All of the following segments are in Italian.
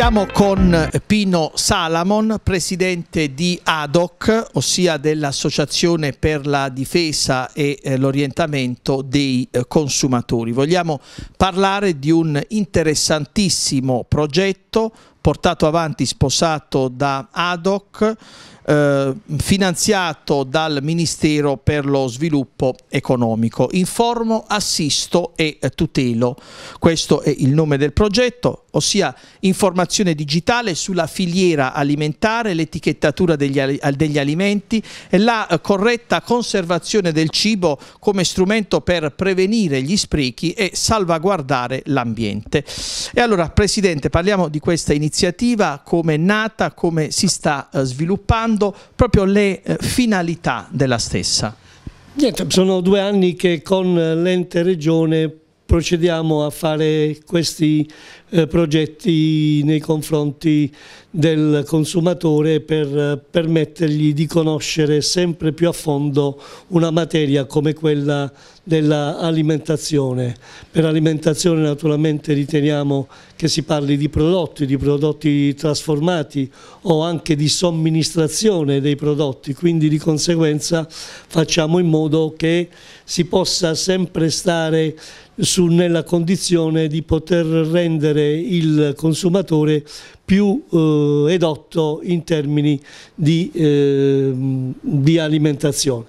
Siamo con Pino Salamon, presidente di ADOC, ossia dell'Associazione per la difesa e eh, l'orientamento dei eh, consumatori. Vogliamo parlare di un interessantissimo progetto portato avanti, sposato da ADOC, eh, finanziato dal Ministero per lo Sviluppo Economico. Informo, assisto e tutelo. Questo è il nome del progetto, ossia informazione digitale sulla filiera alimentare, l'etichettatura degli, degli alimenti e la corretta conservazione del cibo come strumento per prevenire gli sprechi e salvaguardare l'ambiente. E allora, Presidente, parliamo di questa iniziativa, come è nata, come si sta eh, sviluppando valutando proprio le eh, finalità della stessa? Niente, sono due anni che con l'ente regione procediamo a fare questi eh, progetti nei confronti del consumatore per eh, permettergli di conoscere sempre più a fondo una materia come quella dell'alimentazione. Per alimentazione naturalmente riteniamo che si parli di prodotti, di prodotti trasformati o anche di somministrazione dei prodotti, quindi di conseguenza facciamo in modo che si possa sempre stare su, nella condizione di poter rendere il consumatore più eh, edotto in termini di, eh, di alimentazione.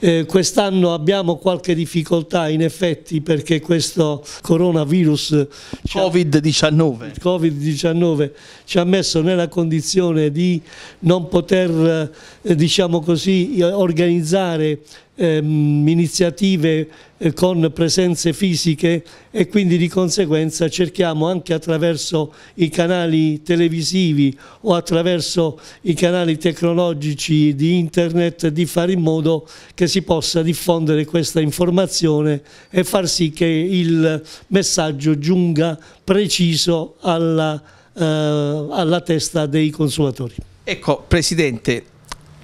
Eh, Quest'anno abbiamo qualche difficoltà in effetti perché questo coronavirus Covid-19 COVID ci ha messo nella condizione di non poter eh, diciamo così, organizzare ehm, iniziative eh, con presenze fisiche e quindi di conseguenza cerchiamo anche attraverso i canali televisivi o attraverso i canali tecnologici di internet di fare in modo che si possa diffondere questa informazione e far sì che il messaggio giunga preciso alla, eh, alla testa dei consumatori. Ecco Presidente,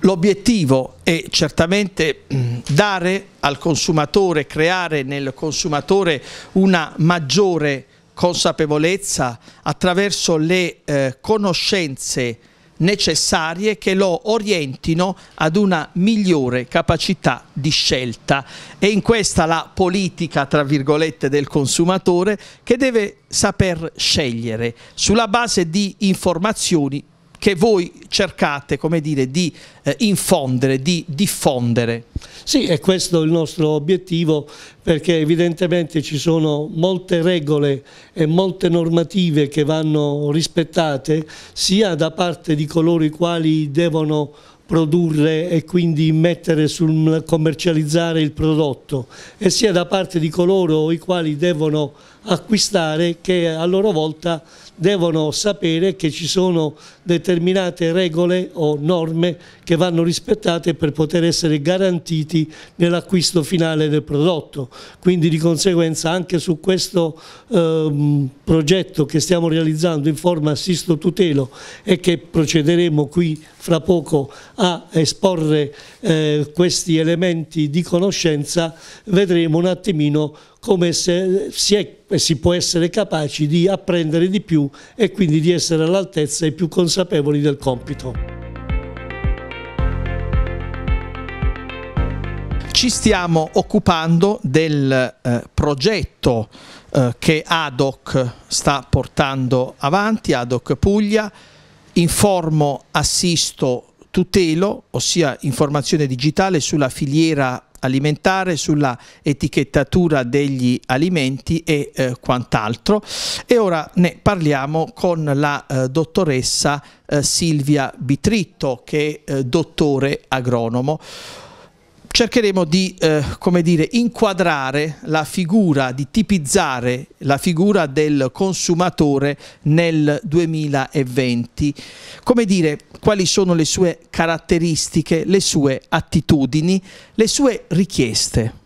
L'obiettivo è certamente mm, dare al consumatore, creare nel consumatore una maggiore consapevolezza attraverso le eh, conoscenze necessarie che lo orientino ad una migliore capacità di scelta. È in questa la politica, tra virgolette, del consumatore che deve saper scegliere sulla base di informazioni che voi cercate dire, di eh, infondere, di diffondere. Sì, è questo il nostro obiettivo perché evidentemente ci sono molte regole e molte normative che vanno rispettate sia da parte di coloro i quali devono produrre e quindi mettere sul commercializzare il prodotto e sia da parte di coloro i quali devono acquistare che a loro volta devono sapere che ci sono determinate regole o norme che vanno rispettate per poter essere garantiti nell'acquisto finale del prodotto. Quindi di conseguenza anche su questo ehm, progetto che stiamo realizzando in forma assisto tutelo e che procederemo qui fra poco a esporre eh, questi elementi di conoscenza vedremo un attimino come se, si, è, si può essere capaci di apprendere di più e quindi di essere all'altezza e più consapevoli del compito. ci stiamo occupando del eh, progetto eh, che ADOC sta portando avanti, ADOC Puglia, informo, assisto, tutelo, ossia informazione digitale sulla filiera alimentare, sulla etichettatura degli alimenti e eh, quant'altro. E ora ne parliamo con la eh, dottoressa eh, Silvia Bitritto, che è eh, dottore agronomo cercheremo di eh, come dire, inquadrare la figura, di tipizzare la figura del consumatore nel 2020. Come dire, quali sono le sue caratteristiche, le sue attitudini, le sue richieste.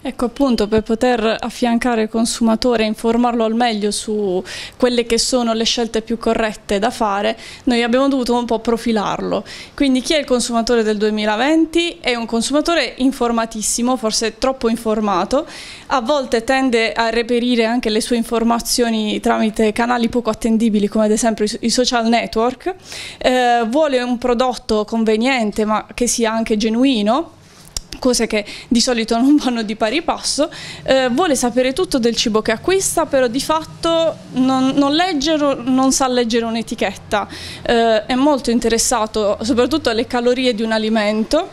Ecco appunto per poter affiancare il consumatore e informarlo al meglio su quelle che sono le scelte più corrette da fare, noi abbiamo dovuto un po' profilarlo. Quindi chi è il consumatore del 2020 è un consumatore informatissimo, forse troppo informato, a volte tende a reperire anche le sue informazioni tramite canali poco attendibili come ad esempio i social network, eh, vuole un prodotto conveniente ma che sia anche genuino cose che di solito non vanno di pari passo, eh, vuole sapere tutto del cibo che acquista, però di fatto non, non, legge, non sa leggere un'etichetta, eh, è molto interessato soprattutto alle calorie di un alimento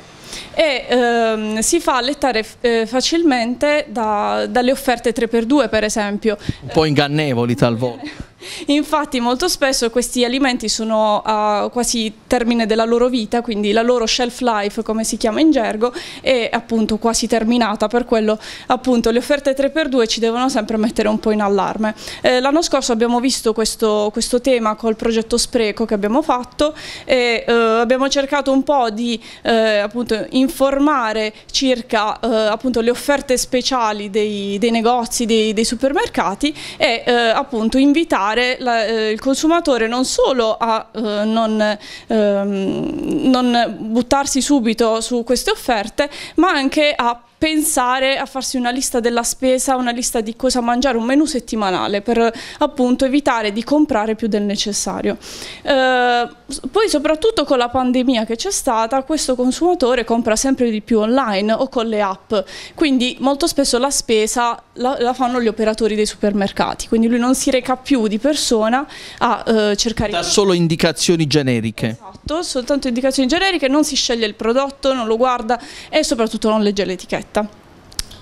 e ehm, si fa allettare eh, facilmente da, dalle offerte 3x2 per esempio. Un po' ingannevoli talvolta. Infatti molto spesso questi alimenti sono a eh, quasi termine della loro vita, quindi la loro shelf life come si chiama in gergo è appunto quasi terminata, per quello appunto le offerte 3x2 ci devono sempre mettere un po' in allarme. Eh, L'anno scorso abbiamo visto questo, questo, tema col progetto spreco che abbiamo fatto e eh, abbiamo cercato un po' di eh, appunto informare circa eh, appunto le offerte speciali dei, dei negozi, dei, dei supermercati e eh, appunto invitare portare la, eh, il consumatore non solo a eh, non, ehm, non buttarsi subito su queste offerte, ma anche a pensare a farsi una lista della spesa, una lista di cosa mangiare, un menu settimanale per appunto evitare di comprare più del necessario. Eh, poi soprattutto con la pandemia che c'è stata, questo consumatore compra sempre di più online o con le app, quindi molto spesso la spesa la, la fanno gli operatori dei supermercati, quindi lui non si reca più di persona a eh, cercare... Da solo indicazioni generiche. Esatto, soltanto indicazioni generiche, non si sceglie il prodotto, non lo guarda e soprattutto non legge l'etichetta diretta.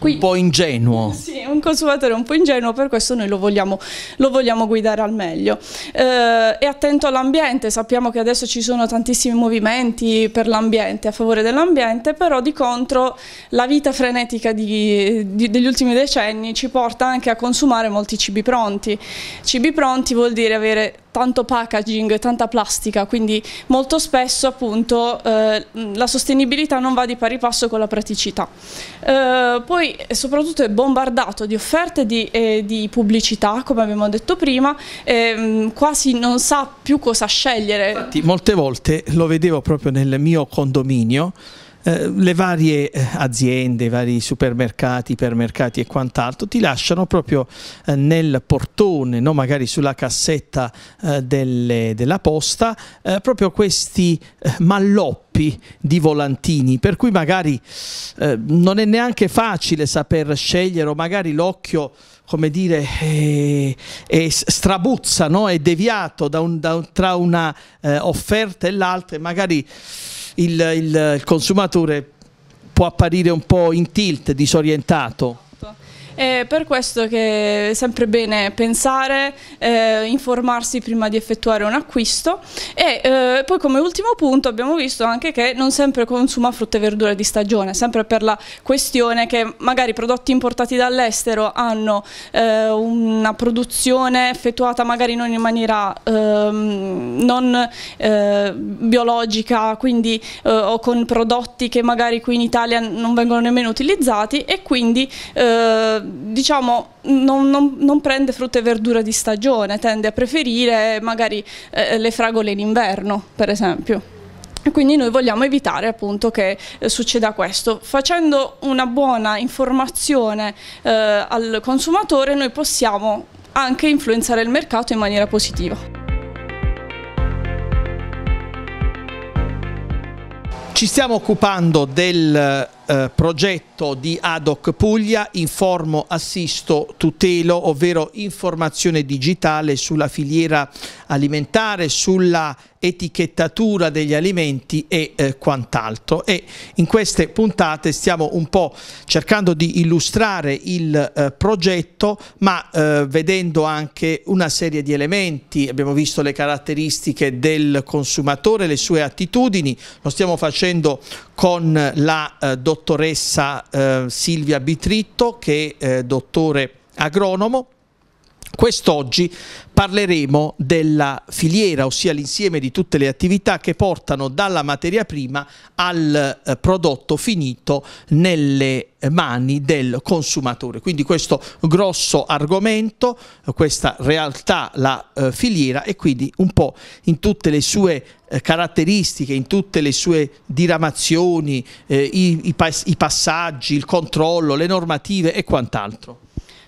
Qui, un po' ingenuo. Sì, un consumatore un po' ingenuo, per questo noi lo vogliamo, lo vogliamo guidare al meglio. Eh, è attento all'ambiente, sappiamo che adesso ci sono tantissimi movimenti per l'ambiente, a favore dell'ambiente, però di contro la vita frenetica di, di, degli ultimi decenni ci porta anche a consumare molti cibi pronti. Cibi pronti vuol dire avere tanto packaging, tanta plastica, quindi molto spesso appunto eh, la sostenibilità non va di pari passo con la praticità. Eh, poi poi soprattutto è bombardato di offerte di, eh, di pubblicità, come abbiamo detto prima, eh, quasi non sa più cosa scegliere. Infatti, molte volte lo vedevo proprio nel mio condominio, eh, le varie eh, aziende, i vari supermercati, ipermercati e quant'altro ti lasciano proprio eh, nel portone, no? magari sulla cassetta eh, delle, della posta, eh, proprio questi malloppi di volantini, per cui magari non è neanche facile saper scegliere o magari l'occhio come dire, eh, eh, strabuzza, no? è deviato da un, da tra una eh, offerta e l'altra e magari il, il, il consumatore può apparire un po' in tilt, disorientato. È per questo che è sempre bene pensare, eh, informarsi prima di effettuare un acquisto e eh, poi come ultimo punto abbiamo visto anche che non sempre consuma frutta e verdura di stagione, sempre per la questione che magari prodotti importati dall'estero hanno eh, una produzione effettuata magari non in maniera ehm, non eh, biologica quindi, eh, o con prodotti che magari qui in Italia non vengono nemmeno utilizzati e quindi eh, diciamo, non, non, non, prende frutta e verdura di stagione, tende a preferire magari eh, le fragole in inverno, per esempio. Quindi noi vogliamo evitare appunto, che eh, succeda questo. Facendo una buona informazione eh, al consumatore noi possiamo anche influenzare il mercato in maniera positiva. Ci stiamo occupando del eh, progetto di ADOC Puglia, informo, assisto, tutelo, ovvero informazione digitale sulla filiera alimentare, sulla etichettatura degli alimenti e eh, quant'altro. E in queste puntate stiamo un po' cercando di illustrare il eh, progetto, ma eh, vedendo anche una serie di elementi, abbiamo visto le caratteristiche del consumatore, le sue attitudini, lo stiamo facendo con la eh, dottoressa eh, Silvia Bitritto che è eh, dottore agronomo Quest'oggi parleremo della filiera, ossia l'insieme di tutte le attività che portano dalla materia prima al eh, prodotto finito nelle mani del consumatore. Quindi questo grosso argomento, eh, questa realtà, la eh, filiera e quindi un po' in tutte le sue caratteristiche, in tutte le sue diramazioni, i passaggi, il controllo, le normative e quant'altro.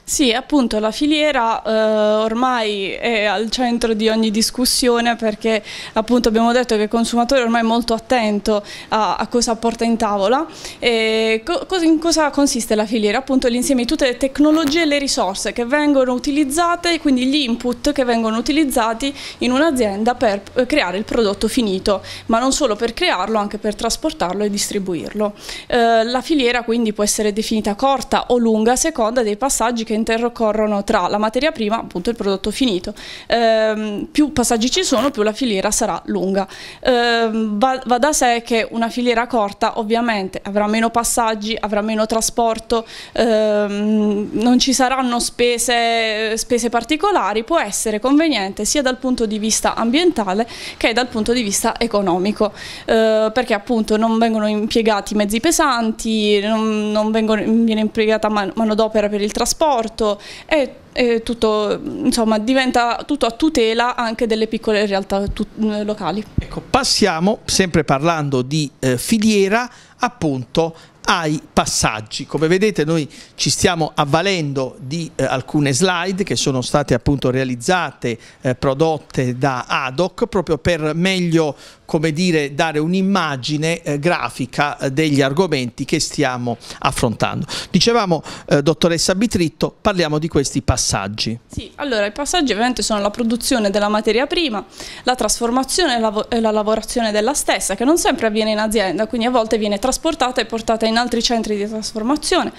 Sì, appunto la filiera eh, ormai è al centro di ogni discussione perché appunto abbiamo detto che il consumatore ormai è molto attento a, a cosa porta in tavola. E co in cosa consiste la filiera? Appunto l'insieme di tutte le tecnologie e le risorse che vengono utilizzate, quindi gli input che vengono utilizzati in un'azienda per eh, creare il prodotto finito, ma non solo per crearlo, anche per trasportarlo e distribuirlo. Eh, la filiera quindi può essere definita corta o lunga a seconda dei passaggi che intercorrono tra la materia prima, appunto il prodotto finito. Ehm, più passaggi ci sono, più la filiera sarà lunga. Ehm, va, va, da sé che una filiera corta ovviamente avrà meno passaggi, avrà meno trasporto, ehm, non ci saranno spese, spese particolari, può essere conveniente sia dal punto di vista ambientale che dal punto di vista economico, eh, perché appunto non vengono impiegati mezzi pesanti, non, non vengono, viene impiegata man manodopera per il trasporto, porto e, e tutto, insomma, diventa tutto a tutela anche delle piccole realtà locali. Ecco, passiamo, sempre parlando di eh, filiera, appunto ai passaggi. Come vedete noi ci stiamo avvalendo di eh, alcune slide che sono state appunto realizzate, eh, prodotte da ADOC proprio per meglio come dire, dare un'immagine eh, grafica eh, degli argomenti che stiamo affrontando. Dicevamo, eh, dottoressa Bitritto, parliamo di questi passaggi. Sì, allora i passaggi ovviamente sono la produzione della materia prima, la trasformazione e la, e la lavorazione della stessa, che non sempre avviene in azienda, quindi a volte viene trasportata e portata in altri centri di trasformazione.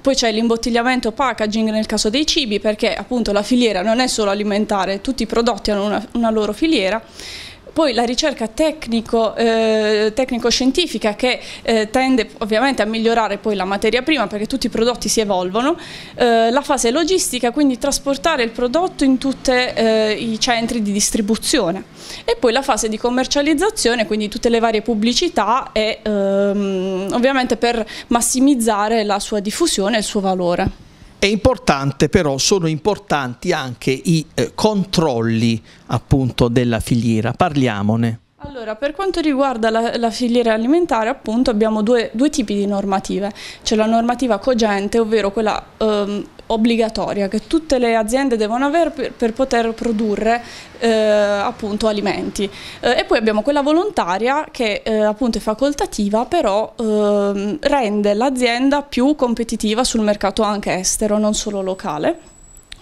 Poi c'è l'imbottigliamento packaging nel caso dei cibi, perché appunto la filiera non è solo alimentare, tutti i prodotti hanno una, una loro filiera poi la ricerca eh, tecnico-scientifica eh, tecnico che eh, tende ovviamente a migliorare poi la materia prima perché tutti i prodotti si evolvono, eh, la fase logistica, quindi trasportare il prodotto in tutti eh, i centri di distribuzione e poi la fase di commercializzazione, quindi tutte le varie pubblicità e ehm, ovviamente per massimizzare la sua diffusione e il suo valore. È importante però, sono importanti anche i eh, controlli appunto della filiera, parliamone. Allora, per quanto riguarda la, la filiera alimentare, appunto, abbiamo due, due tipi di normative. C'è la normativa cogente, ovvero quella ehm, obbligatoria che tutte le aziende devono avere per, per poter produrre eh, appunto alimenti eh, e poi abbiamo quella volontaria che eh, appunto è facoltativa però ehm, rende l'azienda più competitiva sul mercato anche estero non solo locale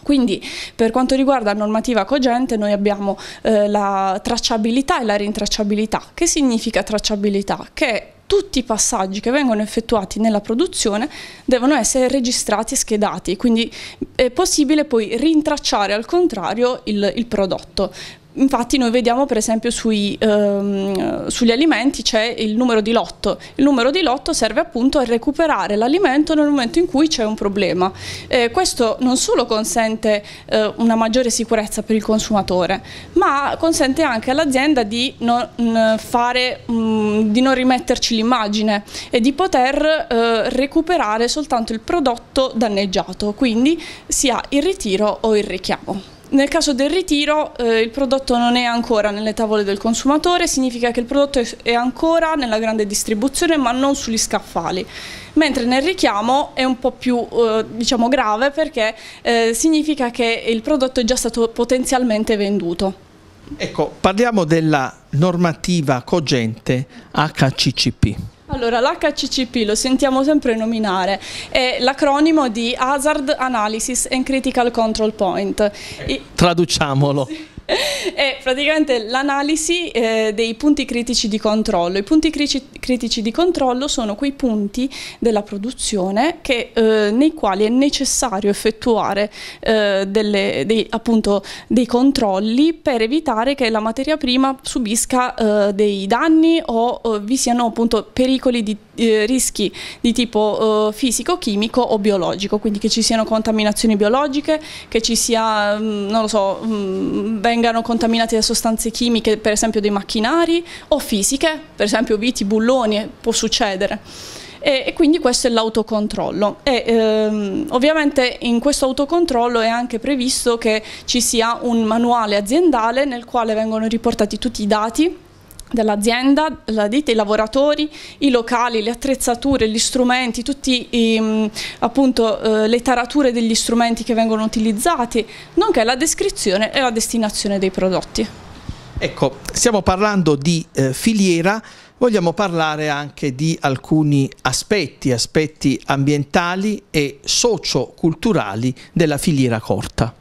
quindi per quanto riguarda la normativa cogente noi abbiamo eh, la tracciabilità e la rintracciabilità. Che significa tracciabilità? Che tutti i passaggi che vengono effettuati nella produzione devono essere registrati e schedati, quindi è possibile poi rintracciare al contrario il, il prodotto. Infatti noi vediamo per esempio sui, ehm, sugli alimenti c'è il numero di lotto, il numero di lotto serve appunto a recuperare l'alimento nel momento in cui c'è un problema. Eh, questo non solo consente eh, una maggiore sicurezza per il consumatore, ma consente anche all'azienda di, non mm, mm, di non rimetterci l'immagine e di poter eh, recuperare soltanto il prodotto danneggiato, quindi sia il ritiro o il richiamo. Nel caso del ritiro eh, il prodotto non è ancora nelle tavole del consumatore, significa che il prodotto è ancora nella grande distribuzione ma non sugli scaffali, mentre nel richiamo è un po' più eh, diciamo grave perché eh, significa che il prodotto è già stato potenzialmente venduto. Ecco, parliamo della normativa cogente HCCP. Allora, l'HCCP lo sentiamo sempre nominare, è l'acronimo di Hazard Analysis and Critical Control Point. Traduciamolo. Sì è praticamente l'analisi eh, dei punti critici di controllo. I punti critici di controllo sono quei punti della produzione che, eh, nei quali è necessario effettuare eh, delle, dei, appunto, dei, controlli per evitare che la materia prima subisca eh, dei danni o eh, vi siano appunto pericoli di eh, rischi di tipo eh, fisico, chimico o biologico, quindi che ci siano contaminazioni biologiche, che ci sia, mm, non lo so, mh, mm, vengano contaminati da sostanze chimiche, per esempio dei macchinari, o fisiche, per esempio viti, bulloni, eh, può succedere. E, e, quindi questo è l'autocontrollo e ehm, ovviamente in questo autocontrollo è anche previsto che ci sia un manuale aziendale nel quale vengono riportati tutti i dati dell'azienda, la ditta, i lavoratori, i locali, le attrezzature, gli strumenti, tutte ehm, appunto eh, le tarature degli strumenti che vengono utilizzati, nonché la descrizione e la destinazione dei prodotti. Ecco, stiamo parlando di eh, filiera, vogliamo parlare anche di alcuni aspetti, aspetti ambientali e socioculturali della filiera corta.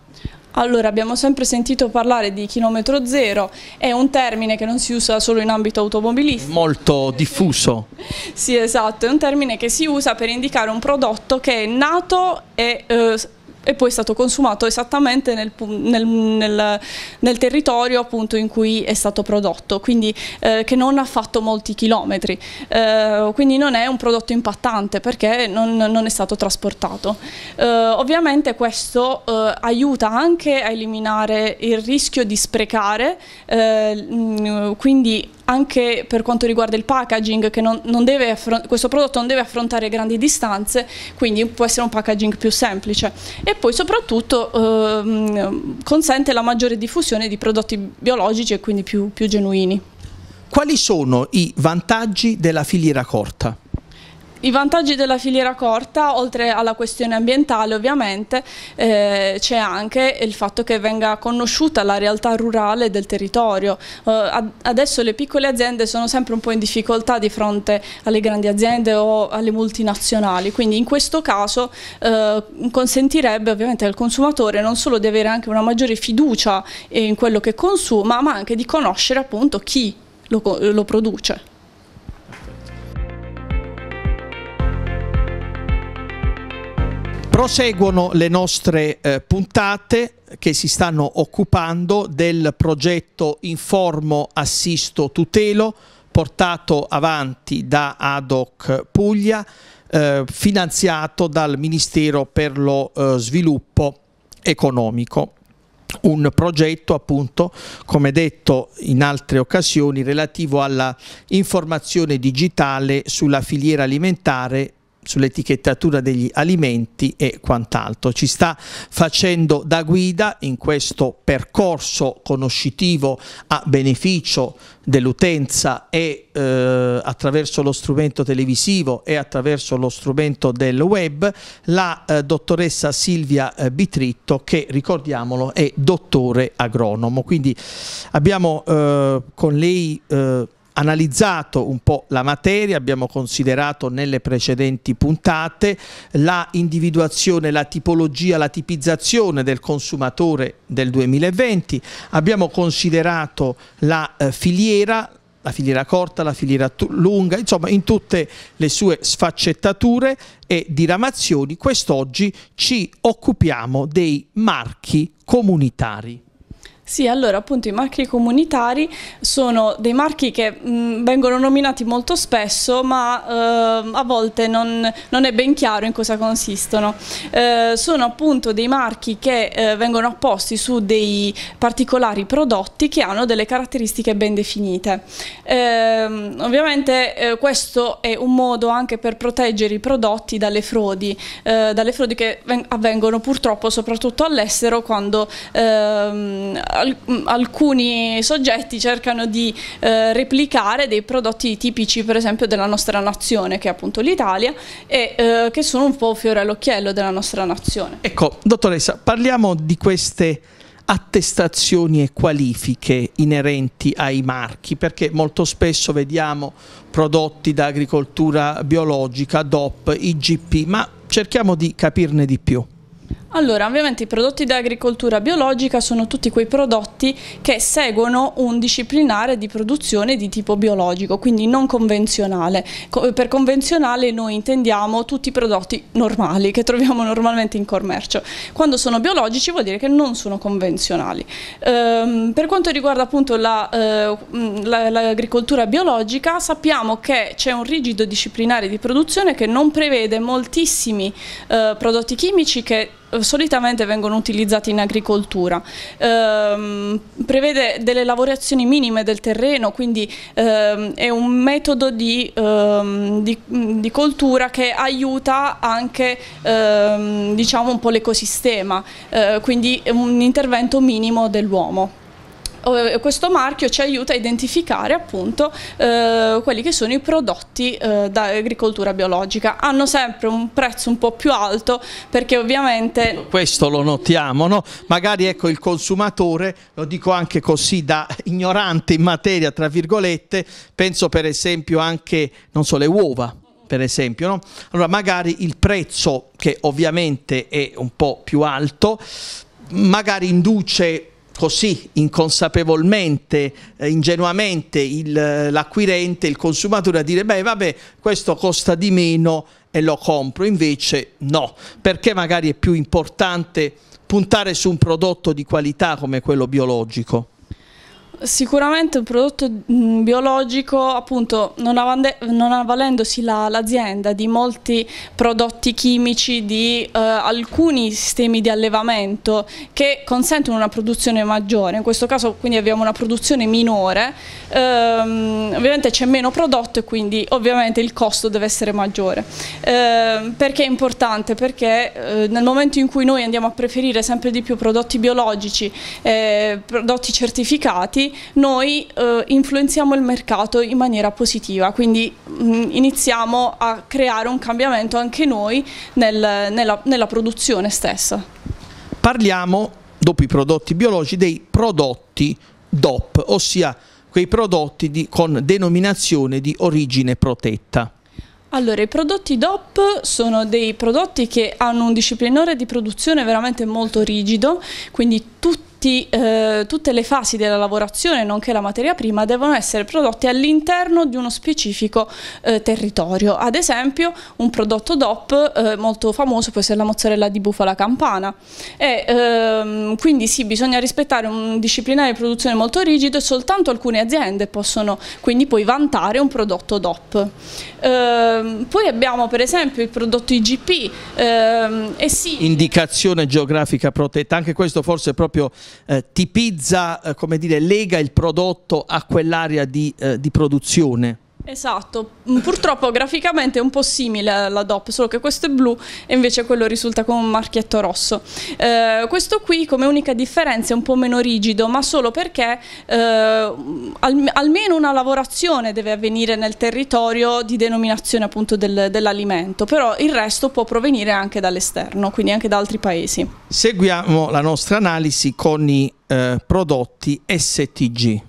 Allora, abbiamo sempre sentito parlare di chilometro zero, è un termine che non si usa solo in ambito automobilistico. Molto diffuso. sì, esatto, è un termine che si usa per indicare un prodotto che è nato e eh, e poi è stato consumato esattamente nel, nel, nel, nel territorio in cui è stato prodotto, quindi eh, che non ha fatto molti chilometri, eh, quindi non è un prodotto impattante perché non, non è stato trasportato. Eh, ovviamente questo eh, aiuta anche a eliminare il rischio di sprecare, eh, quindi anche per quanto riguarda il packaging, che non, non questo prodotto non deve affrontare grandi distanze, quindi può essere un packaging più semplice. E poi soprattutto ehm, consente la maggiore diffusione di prodotti biologici e quindi più, più genuini. Quali sono i vantaggi della filiera corta? I vantaggi della filiera corta, oltre alla questione ambientale ovviamente, eh, c'è anche il fatto che venga conosciuta la realtà rurale del territorio. Eh, ad adesso le piccole aziende sono sempre un po' in difficoltà di fronte alle grandi aziende o alle multinazionali, quindi in questo caso eh, consentirebbe ovviamente al consumatore non solo di avere anche una maggiore fiducia in quello che consuma, ma anche di conoscere appunto chi lo, lo produce. Proseguono le nostre eh, puntate che si stanno occupando del progetto Informo Assisto Tutelo portato avanti da ADOC Puglia, eh, finanziato dal Ministero per lo eh, Sviluppo Economico. Un progetto appunto, come detto in altre occasioni, relativo alla informazione digitale sulla filiera alimentare sull'etichettatura degli alimenti e quant'altro. Ci sta facendo da guida in questo percorso conoscitivo a beneficio dell'utenza e eh, attraverso lo strumento televisivo e attraverso lo strumento del web la eh, dottoressa Silvia eh, Bitritto che ricordiamolo è dottore agronomo quindi abbiamo eh, con lei eh, analizzato un po' la materia, abbiamo considerato nelle precedenti puntate la individuazione, la tipologia, la tipizzazione del consumatore del 2020, abbiamo considerato la eh, filiera, la filiera corta, la filiera lunga, insomma in tutte le sue sfaccettature e diramazioni, quest'oggi ci occupiamo dei marchi comunitari. Sì, allora appunto i marchi comunitari sono dei marchi che mh, mm, vengono nominati molto spesso ma eh, a volte non, non, è ben chiaro in cosa consistono. Eh, sono appunto dei marchi che eh, vengono apposti su dei particolari prodotti che hanno delle caratteristiche ben definite. Ehm, ovviamente eh, questo è un modo anche per proteggere i prodotti dalle frodi, eh, dalle frodi che avvengono purtroppo soprattutto all'estero quando ehm, alcuni soggetti cercano di eh, replicare dei prodotti tipici per esempio della nostra nazione che è appunto l'Italia e eh, che sono un po' fiore all'occhiello della nostra nazione. Ecco, dottoressa, parliamo di queste attestazioni e qualifiche inerenti ai marchi, perché molto spesso vediamo prodotti da agricoltura biologica, DOP, IGP, ma cerchiamo di capirne di più. Allora, ovviamente i prodotti di agricoltura biologica sono tutti quei prodotti che seguono un disciplinare di produzione di tipo biologico, quindi non convenzionale. Per convenzionale noi intendiamo tutti i prodotti normali che troviamo normalmente in commercio. Quando sono biologici vuol dire che non sono convenzionali. Ehm, per quanto riguarda appunto l'agricoltura la, eh, la, biologica, sappiamo che c'è un rigido disciplinare di produzione che non prevede moltissimi eh, prodotti chimici che eh, solitamente vengono utilizzati in agricoltura. Eh, prevede delle lavorazioni minime del terreno, quindi eh, è un metodo di, eh, di, di, coltura che aiuta anche ehm, diciamo un po' l'ecosistema, eh, quindi un intervento minimo dell'uomo. Eh, questo marchio ci aiuta a identificare appunto eh, quelli che sono i prodotti eh, da agricoltura biologica. Hanno sempre un prezzo un po' più alto perché ovviamente... Questo lo notiamo, no? magari ecco il consumatore, lo dico anche così da ignorante in materia, tra virgolette, penso per esempio anche, non so, le uova per esempio. No? Allora magari il prezzo che ovviamente è un po' più alto, magari induce così inconsapevolmente, eh, ingenuamente eh, l'acquirente, il, il consumatore a dire beh vabbè questo costa di meno e lo compro, invece no, perché magari è più importante puntare su un prodotto di qualità come quello biologico. Sicuramente un prodotto mm, biologico, appunto, non, avvalendosi l'azienda la, di molti prodotti chimici, di eh, alcuni sistemi di allevamento che consentono una produzione maggiore, in questo caso quindi abbiamo una produzione minore, ehm, ovviamente c'è meno prodotto e quindi ovviamente il costo deve essere maggiore. Eh, perché è importante? Perché eh, nel momento in cui noi andiamo a preferire sempre di più prodotti biologici, eh, prodotti certificati, noi eh, influenziamo il mercato in maniera positiva, quindi mh, mm, iniziamo a creare un cambiamento anche noi nel, nella, nella produzione stessa. Parliamo, dopo i prodotti biologici, dei prodotti DOP, ossia quei prodotti di, con denominazione di origine protetta. Allora, i prodotti DOP sono dei prodotti che hanno un disciplinare di produzione veramente molto rigido, quindi tutti tutti, eh, tutte le fasi della lavorazione nonché la materia prima devono essere prodotte all'interno di uno specifico eh, territorio. Ad esempio un prodotto DOP eh, molto famoso può essere la mozzarella di bufala campana e, ehm, quindi sì bisogna rispettare un disciplinare di produzione molto rigido e soltanto alcune aziende possono quindi poi vantare un prodotto DOP. Ehm, poi abbiamo per esempio il prodotto IGP ehm, sì, indicazione geografica protetta, anche questo forse proprio eh, tipizza, eh, come dire, lega il prodotto a quell'area di, eh, di produzione. Esatto, mm, purtroppo graficamente è un po' simile alla DOP, solo che questo è blu e invece quello risulta con un marchietto rosso. Eh, questo qui come unica differenza è un po' meno rigido, ma solo perché eh, al, almeno una lavorazione deve avvenire nel territorio di denominazione appunto del, dell'alimento, però il resto può provenire anche dall'esterno, quindi anche da altri paesi. Seguiamo la nostra analisi con i eh, prodotti STG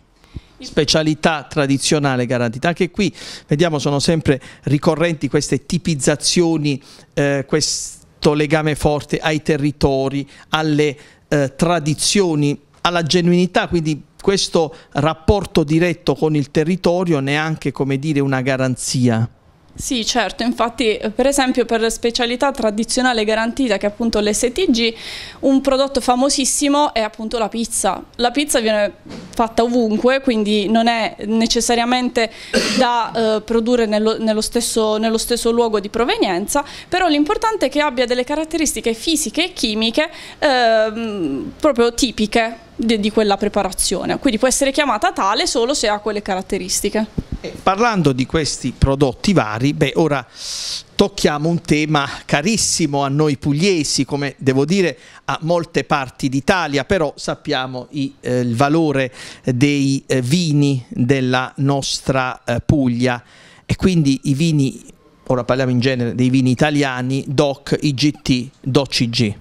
specialità tradizionale garantita. Anche qui vediamo sono sempre ricorrenti queste tipizzazioni, eh, questo legame forte ai territori, alle eh, tradizioni, alla genuinità, quindi questo rapporto diretto con il territorio neanche come dire una garanzia. Sì, certo, infatti per esempio per specialità tradizionale garantita che è appunto l'STG, un prodotto famosissimo è appunto la pizza. La pizza viene fatta ovunque, quindi non è necessariamente da eh, produrre nello, nello, stesso, nello, stesso, luogo di provenienza, però l'importante è che abbia delle caratteristiche fisiche e chimiche eh, proprio tipiche di, di quella preparazione. Quindi può essere chiamata tale solo se ha quelle caratteristiche. parlando di questi prodotti vari, beh, ora tocchiamo un tema carissimo a noi pugliesi, come devo dire a molte parti d'Italia, però sappiamo i, eh, il valore eh, dei eh, vini della nostra eh, Puglia e quindi i vini, ora parliamo in genere dei vini italiani, DOC, IGT, DOC, DOCG.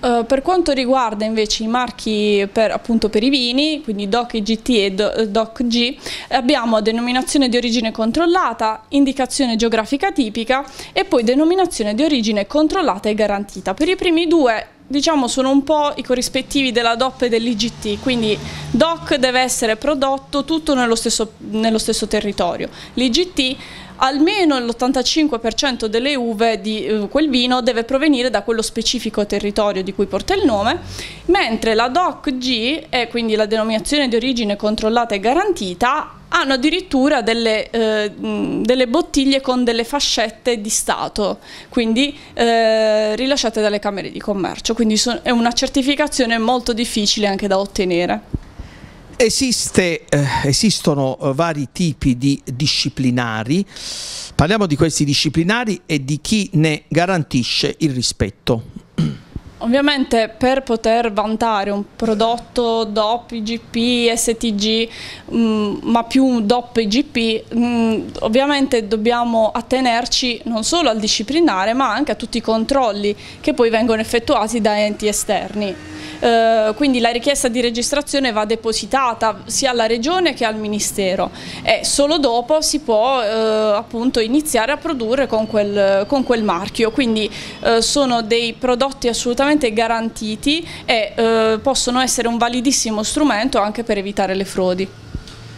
Eh, per quanto riguarda invece i marchi per, appunto, per i vini, quindi DOC IGT e eh, DOC-G, abbiamo denominazione di origine controllata, indicazione geografica tipica e poi denominazione di origine controllata e garantita. Per i primi due diciamo, sono un po' i corrispettivi della DOP e dell'IGT, quindi DOC deve essere prodotto tutto nello stesso, nello stesso territorio, l'IGT almeno l'85% delle uve di eh, quel vino deve provenire da quello specifico territorio di cui porta il nome, mentre la DOC G, e quindi la denominazione di origine controllata e garantita, hanno addirittura delle, eh, delle, bottiglie con delle fascette di Stato, quindi eh, rilasciate dalle Camere di Commercio, quindi è una certificazione molto difficile anche da ottenere. Esiste, eh, esistono eh, vari tipi di disciplinari, parliamo di questi disciplinari e di chi ne garantisce il rispetto. Ovviamente per poter vantare un prodotto DOP, IGP, STG, mh, mm, ma più DOP IGP, mh, mm, ovviamente dobbiamo attenerci non solo al disciplinare ma anche a tutti i controlli che poi vengono effettuati da enti esterni. Eh, quindi la richiesta di registrazione va depositata sia alla Regione che al Ministero e solo dopo si può eh, appunto iniziare a produrre con quel, con quel marchio. Quindi eh, sono dei prodotti assolutamente assolutamente garantiti e eh, possono essere un validissimo strumento anche per evitare le frodi.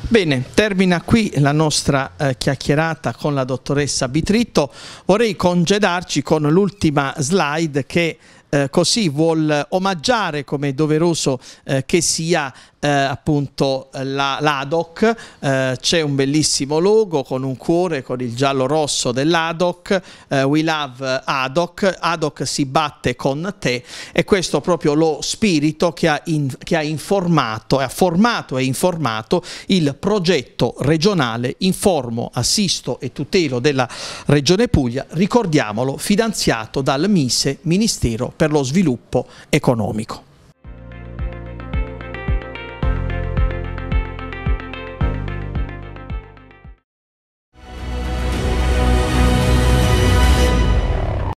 Bene, termina qui la nostra eh, chiacchierata con la dottoressa Bitritto. Vorrei congedarci con l'ultima slide che eh, così vuol omaggiare come doveroso eh, che sia eh, appunto eh, la, l'ADOC, eh, c'è un bellissimo logo con un cuore con il giallo rosso dell'ADOC, eh, We Love ADOC, ADOC si batte con te e questo è proprio lo spirito che ha, in, che ha informato, ha formato e informato il progetto regionale Informo, Assisto e Tutelo della Regione Puglia, ricordiamolo, finanziato dal MISE, Ministero per lo Sviluppo Economico.